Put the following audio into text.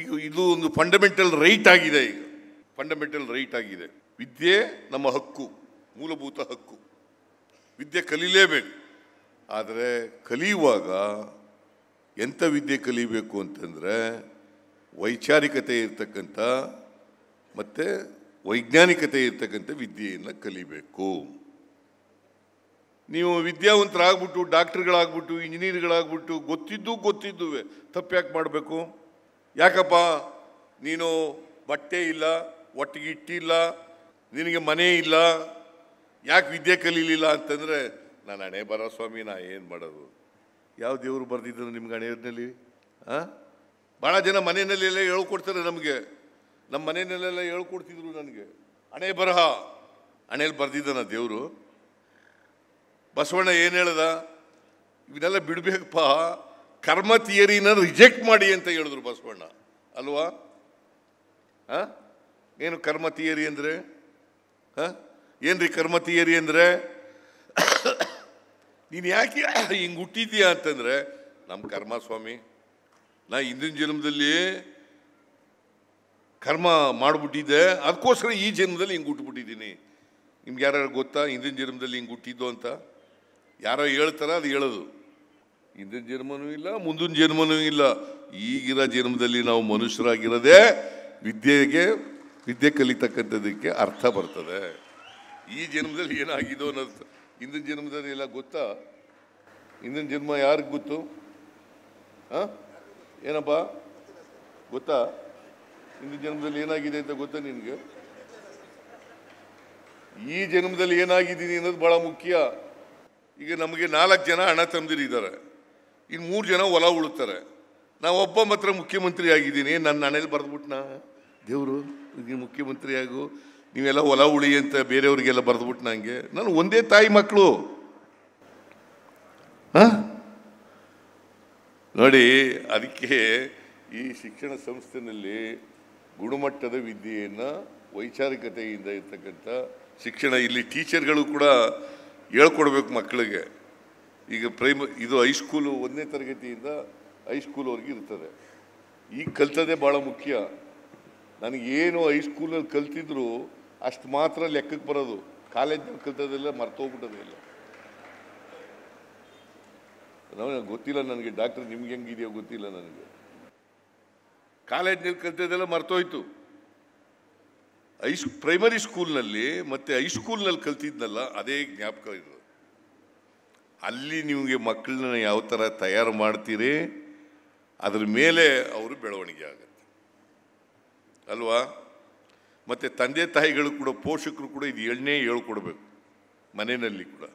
ಈಗ ಇದು ಒಂದು ಫಂಡಮೆಂಟಲ್ ರೈಟ್ ಆಗಿದೆ ಈಗ ಫಂಡಮೆಂಟಲ್ ರೈಟ್ ಆಗಿದೆ ವಿದ್ಯೆ ನಮ್ಮ ಹಕ್ಕು ಮೂಲಭೂತ ಹಕ್ಕು ವಿದ್ಯೆ ಕಲೀಲೇಬೇಕು ಆದರೆ ಕಲಿಯುವಾಗ ಎಂಥ ವಿದ್ಯೆ ಕಲಿಬೇಕು ಅಂತಂದರೆ ವೈಚಾರಿಕತೆ ಇರ್ತಕ್ಕಂಥ ಮತ್ತು ವೈಜ್ಞಾನಿಕತೆ ಇರ್ತಕ್ಕಂಥ ವಿದ್ಯೆಯನ್ನು ಕಲಿಬೇಕು ನೀವು ವಿದ್ಯಾವಂತರಾಗ್ಬಿಟ್ಟು ಡಾಕ್ಟರ್ಗಳಾಗ್ಬಿಟ್ಟು ಇಂಜಿನಿಯರ್ಗಳಾಗ್ಬಿಟ್ಟು ಗೊತ್ತಿದ್ದು ಗೊತ್ತಿದ್ದುವೆ ತಪ್ಪು ಯಾಕೆ ಮಾಡಬೇಕು ಯಾಕಪ್ಪ ನೀನು ಬಟ್ಟೆ ಇಲ್ಲ ಒಟ್ಟಿಗೆ ಇಟ್ಟಿಲ್ಲ ನಿನಗೆ ಮನೆ ಇಲ್ಲ ಯಾಕೆ ವಿದ್ಯೆ ಕಲೀಲಿಲ್ಲ ಅಂತಂದರೆ ನಾನು ಹಣೆ ಬರ ಸ್ವಾಮಿ ನಾ ಏನು ಮಾಡೋದು ಯಾವ ದೇವರು ಬರೆದಿದ್ದರು ನಿಮ್ಗೆ ಹಣೆಯಲ್ಲಿ ಹಾಂ ಭಾಳ ಜನ ಮನೆಯಲ್ಲೆಲ್ಲ ಹೇಳ್ಕೊಡ್ತಾರೆ ನಮಗೆ ನಮ್ಮ ಮನೆಯಲ್ಲೆಲ್ಲ ಹೇಳ್ಕೊಡ್ತಿದ್ರು ನನಗೆ ಹಣೆ ಬರಹ ಹಣೆಯಲ್ಲಿ ನಾ ದೇವರು ಬಸವಣ್ಣ ಏನು ಹೇಳ್ದ ಇವನ್ನೆಲ್ಲ ಬಿಡಬೇಕಪ್ಪ ಕರ್ಮ ಥಿಯರಿನ ರಿಜೆಕ್ಟ್ ಮಾಡಿ ಅಂತ ಹೇಳಿದ್ರು ಬಸವಣ್ಣ ಅಲ್ವಾ ಹಾಂ ಏನು ಕರ್ಮ ಥಿಯರಿ ಅಂದರೆ ಹಾಂ ಏನ್ರಿ ಕರ್ಮ ಥಿಯರಿ ಅಂದರೆ ನೀನು ಯಾಕೆ ಹಿಂಗೆ ಹುಟ್ಟಿದ್ಯಾ ಅಂತಂದರೆ ನಮ್ಮ ಕರ್ಮ ಸ್ವಾಮಿ ನಾ ಹಿಂದಿನ ಜನ್ಮದಲ್ಲಿ ಕರ್ಮ ಮಾಡಿಬಿಟ್ಟಿದ್ದೆ ಅದಕ್ಕೋಸ್ಕರ ಈ ಜನ್ಮದಲ್ಲಿ ಹಿಂಗೆ ಹುಟ್ಟುಬಿಟ್ಟಿದ್ದೀನಿ ನಿಮ್ಗೆ ಯಾರು ಗೊತ್ತಾ ಹಿಂದಿನ ಜನ್ಮದಲ್ಲಿ ಹಿಂಗೆ ಹುಟ್ಟಿದ್ದು ಅಂತ ಯಾರೋ ಹೇಳ್ತಾರ ಅದು ಹೇಳೋದು ಹಿಂದಿನ ಜನ್ಮನೂ ಇಲ್ಲ ಮುಂದಿನ ಜನ್ಮನೂ ಇಲ್ಲ ಈಗಿನ ಜನ್ಮದಲ್ಲಿ ನಾವು ಮನುಷ್ಯರಾಗಿರೋದೇ ವಿದ್ಯೆಗೆ ವಿದ್ಯೆ ಕಲಿತಕ್ಕಂಥದಕ್ಕೆ ಅರ್ಥ ಬರ್ತದೆ ಈ ಜನ್ಮದಲ್ಲಿ ಏನಾಗಿದೋ ಅನ್ನೋದು ಹಿಂದಿನ ಜನ್ಮದಲ್ಲಿ ಎಲ್ಲ ಗೊತ್ತಾ ಹಿಂದಿನ ಜನ್ಮ ಯಾರಿಗೆ ಗೊತ್ತು ಹಾಂ ಏನಪ್ಪ ಗೊತ್ತಾ ಹಿಂದಿನ ಜನ್ಮದಲ್ಲಿ ಏನಾಗಿದೆ ಅಂತ ಗೊತ್ತಾ ನಿನಗೆ ಈ ಜನ್ಮದಲ್ಲಿ ಏನಾಗಿದ್ದೀನಿ ಅನ್ನೋದು ಭಾಳ ಮುಖ್ಯ ಈಗ ನಮಗೆ ನಾಲ್ಕು ಜನ ಹಣ ತಂದಿರಿದ್ದಾರೆ ಇನ್ನು ಮೂರು ಜನ ಹೊಲ ಉಳುತ್ತಾರೆ ಒಬ್ಬ ಮಾತ್ರ ಮುಖ್ಯಮಂತ್ರಿ ಆಗಿದ್ದೀನಿ ನನ್ನ ಹಣೆಯಲ್ಲಿ ಬರೆದ್ಬಿಟ್ನಾ ದೇವರು ನೀನು ಮುಖ್ಯಮಂತ್ರಿ ಆಗು ನೀವೆಲ್ಲ ಹೊಲ ಉಳಿ ಅಂತ ಬೇರೆಯವ್ರಿಗೆಲ್ಲ ಬರೆದ್ಬಿಟ್ಟು ಹಂಗೆ ನಾನು ಒಂದೇ ತಾಯಿ ಮಕ್ಕಳು ಹಾಂ ನೋಡಿ ಅದಕ್ಕೆ ಈ ಶಿಕ್ಷಣ ಸಂಸ್ಥೆನಲ್ಲಿ ಗುಣಮಟ್ಟದ ವಿದ್ಯೆಯನ್ನು ವೈಚಾರಿಕತೆಯಿಂದ ಇರ್ತಕ್ಕಂಥ ಶಿಕ್ಷಣ ಇಲ್ಲಿ ಟೀಚರ್ಗಳು ಕೂಡ ಹೇಳ್ಕೊಡ್ಬೇಕು ಮಕ್ಕಳಿಗೆ ಈಗ ಪ್ರೈಮ ಇದು ಹೈಸ್ಕೂಲು ಒಂದನೇ ತರಗತಿಯಿಂದ ಹೈಸ್ಕೂಲ್ವರೆಗೆ ಇರ್ತದೆ ಈಗ ಕಲ್ತದೇ ಭಾಳ ಮುಖ್ಯ ನನಗೇನು ಹೈಸ್ಕೂಲಲ್ಲಿ ಕಲ್ತಿದ್ರು ಅಷ್ಟು ಮಾತ್ರ ಲೆಕ್ಕಕ್ಕೆ ಬರೋದು ಕಾಲೇಜಲ್ಲಿ ಕಲ್ತದೆಲ್ಲ ಮರ್ತೋಗ್ಬಿಟ್ಟದೆ ಇಲ್ಲ ನಾವು ಗೊತ್ತಿಲ್ಲ ನನಗೆ ಡಾಕ್ಟರ್ ನಿಮ್ಗೆ ಹೆಂಗಿದೆಯೋ ಗೊತ್ತಿಲ್ಲ ನನಗೆ ಕಾಲೇಜ್ನಲ್ಲಿ ಕಲ್ತದೆಲ್ಲ ಮರ್ತೋಯ್ತು ಐಸ್ ಪ್ರೈಮರಿ ಸ್ಕೂಲ್ನಲ್ಲಿ ಮತ್ತು ಹೈಸ್ಕೂಲ್ನಲ್ಲಿ ಕಲ್ತಿದ್ನಲ್ಲ ಅದೇ ಜ್ಞಾಪಕ ಇದು ಅಲ್ಲಿ ನಿಮಗೆ ಮಕ್ಕಳನ್ನ ಯಾವ ಥರ ತಯಾರು ಮಾಡ್ತೀರಿ ಅದ್ರ ಮೇಲೆ ಅವರು ಬೆಳವಣಿಗೆ ಆಗುತ್ತೆ ಅಲ್ವಾ ಮತ್ತು ತಂದೆ ತಾಯಿಗಳು ಕೂಡ ಪೋಷಕರು ಕೂಡ ಇದು ಎಣ್ಣೆ ಹೇಳ್ಕೊಡ್ಬೇಕು ಮನೆಯಲ್ಲಿ ಕೂಡ